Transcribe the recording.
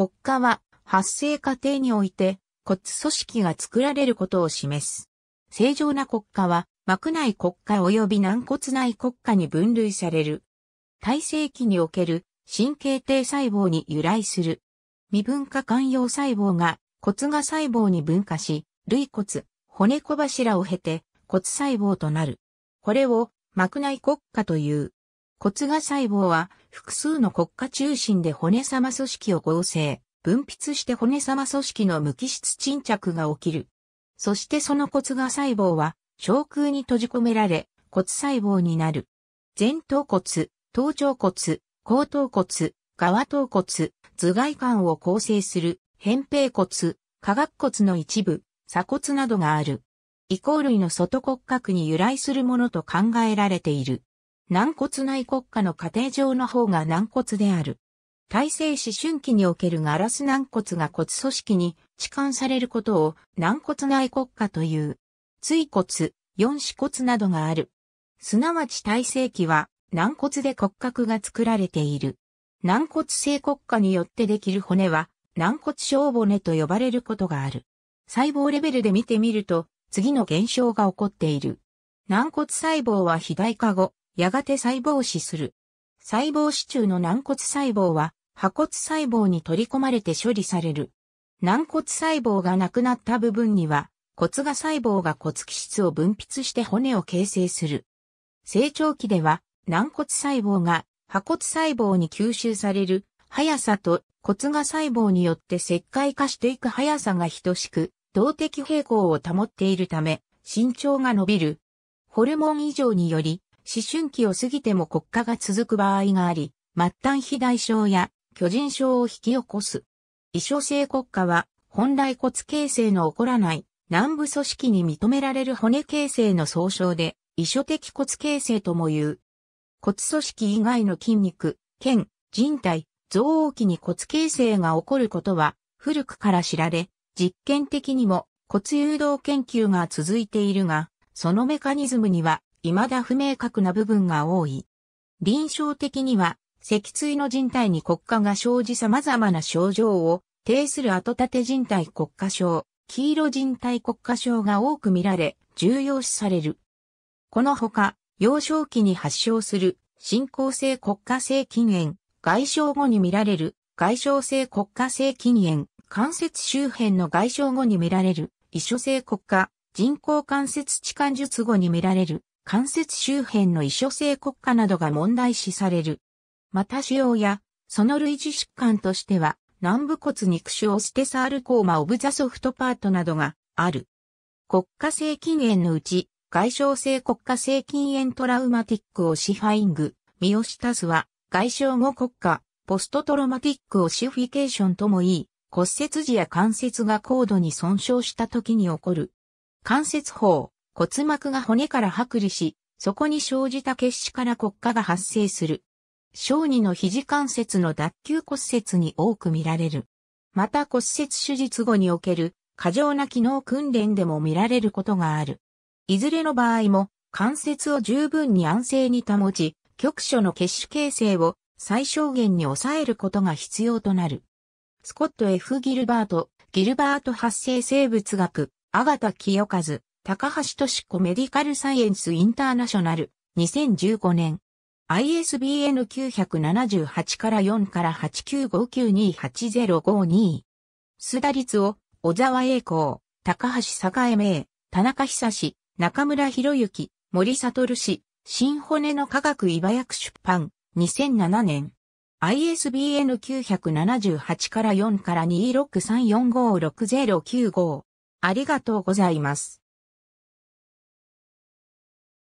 国家は発生過程において骨組織が作られることを示す。正常な国家は膜内国家及び軟骨内国家に分類される。体制期における神経堤細胞に由来する。未分化肝用細胞が骨が細胞に分化し、類骨、骨小柱を経て骨細胞となる。これを膜内国家という。骨芽細胞は複数の骨化中心で骨様組織を合成、分泌して骨様組織の無機質沈着が起きる。そしてその骨芽細胞は小空に閉じ込められ骨細胞になる。前頭骨、頭頂骨、後頭骨、側頭骨、頭蓋管を構成する、扁平骨、下顎骨の一部、鎖骨などがある。ール類の外骨格に由来するものと考えられている。軟骨内国家の過程上の方が軟骨である。体制思春期におけるガラス軟骨が骨組織に置換されることを軟骨内国家という。椎骨、四子骨などがある。すなわち体制期は軟骨で骨格が作られている。軟骨性骨化によってできる骨は軟骨小骨と呼ばれることがある。細胞レベルで見てみると次の現象が起こっている。軟骨細胞は肥大化後、やがて細胞死する。細胞死中の軟骨細胞は、破骨細胞に取り込まれて処理される。軟骨細胞がなくなった部分には、骨が細胞が骨基質を分泌して骨を形成する。成長期では、軟骨細胞が破骨細胞に吸収される速さと骨が細胞によって石灰化していく速さが等しく、動的平衡を保っているため、身長が伸びる。ホルモン異常により、思春期を過ぎても国家が続く場合があり、末端肥大症や巨人症を引き起こす。異所性国家は本来骨形成の起こらない南部組織に認められる骨形成の総称で、異所的骨形成とも言う。骨組織以外の筋肉、腱、人体、増王器に骨形成が起こることは古くから知られ、実験的にも骨誘導研究が続いているが、そのメカニズムには未だ不明確な部分が多い。臨床的には、脊椎の人体に骨化が生じ様々な症状を呈する後立て人体骨化症、黄色人体骨化症が多く見られ、重要視される。このほか、幼少期に発症する進行性骨化性筋炎、外傷後に見られる外傷性骨化性筋炎、関節周辺の外傷後に見られる異所性骨化、人工関節置換術後に見られる関節周辺の異所性国家などが問題視される。また腫瘍や、その類似疾患としては、軟部骨肉腫オステサールコーマオブザソフトパートなどがある。国家性筋炎のうち、外傷性国家性筋炎トラウマティックをシファイング、ミオシタスは、外傷後国家、ポストトロマティックをシフィケーションともいい、骨折時や関節が高度に損傷した時に起こる。関節法、骨膜が骨から剥離し、そこに生じた血脂から骨化が発生する。小児の肘関節の脱臼骨折に多く見られる。また骨折手術後における過剰な機能訓練でも見られることがある。いずれの場合も関節を十分に安静に保ち、局所の血腫形成を最小限に抑えることが必要となる。スコット F. ギルバート、ギルバート発生生物学、アガタ清和、高橋敏子メディカルサイエンスインターナショナル、2015年。ISBN 978から4から8 9 5 9 2 8 0 5 2須田律夫、小沢栄光、高橋栄明、田中久志、中村博之、森悟氏、新骨の科学茨ば出版、2007年。ISBN 978から4から263456095。ありがとうございます。